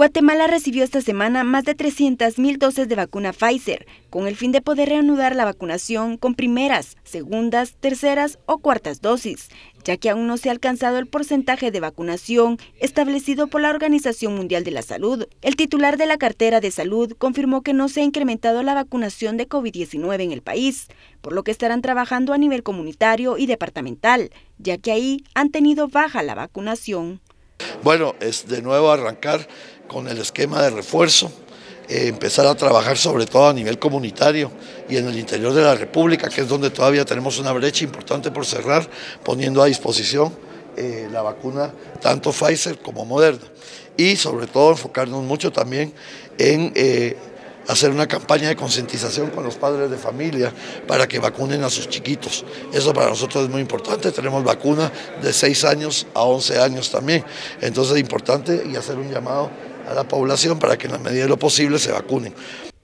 Guatemala recibió esta semana más de 300.000 dosis de vacuna Pfizer, con el fin de poder reanudar la vacunación con primeras, segundas, terceras o cuartas dosis, ya que aún no se ha alcanzado el porcentaje de vacunación establecido por la Organización Mundial de la Salud. El titular de la cartera de salud confirmó que no se ha incrementado la vacunación de COVID-19 en el país, por lo que estarán trabajando a nivel comunitario y departamental, ya que ahí han tenido baja la vacunación. Bueno, es de nuevo arrancar con el esquema de refuerzo, eh, empezar a trabajar sobre todo a nivel comunitario y en el interior de la República, que es donde todavía tenemos una brecha importante por cerrar, poniendo a disposición eh, la vacuna tanto Pfizer como Moderna. Y sobre todo enfocarnos mucho también en... Eh, hacer una campaña de concientización con los padres de familia para que vacunen a sus chiquitos. Eso para nosotros es muy importante. Tenemos vacuna de 6 años a 11 años también. Entonces es importante y hacer un llamado a la población para que en la medida de lo posible se vacunen.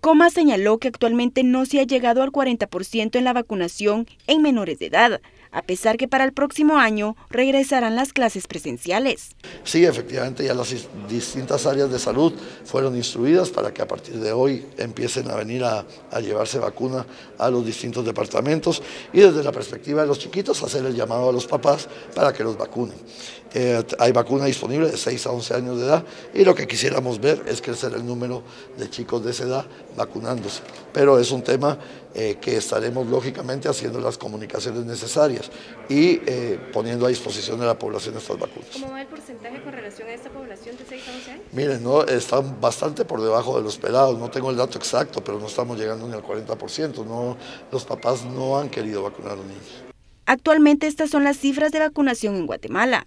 Coma señaló que actualmente no se ha llegado al 40% en la vacunación en menores de edad, a pesar que para el próximo año regresarán las clases presenciales. Sí, efectivamente ya las distintas áreas de salud fueron instruidas para que a partir de hoy empiecen a venir a, a llevarse vacuna a los distintos departamentos y desde la perspectiva de los chiquitos hacer el llamado a los papás para que los vacunen. Eh, hay vacuna disponible de 6 a 11 años de edad y lo que quisiéramos ver es crecer el número de chicos de esa edad vacunándose. Pero es un tema eh, que estaremos lógicamente haciendo las comunicaciones necesarias y eh, poniendo a disposición de la población estas vacunas. ¿Cómo va el porcentaje con relación a esta población de 6 a 11 años? Miren, no, están bastante por debajo de los pelados. no tengo el dato exacto, pero no estamos llegando ni al 40%, no, los papás no han querido vacunar a los niños. Actualmente estas son las cifras de vacunación en Guatemala.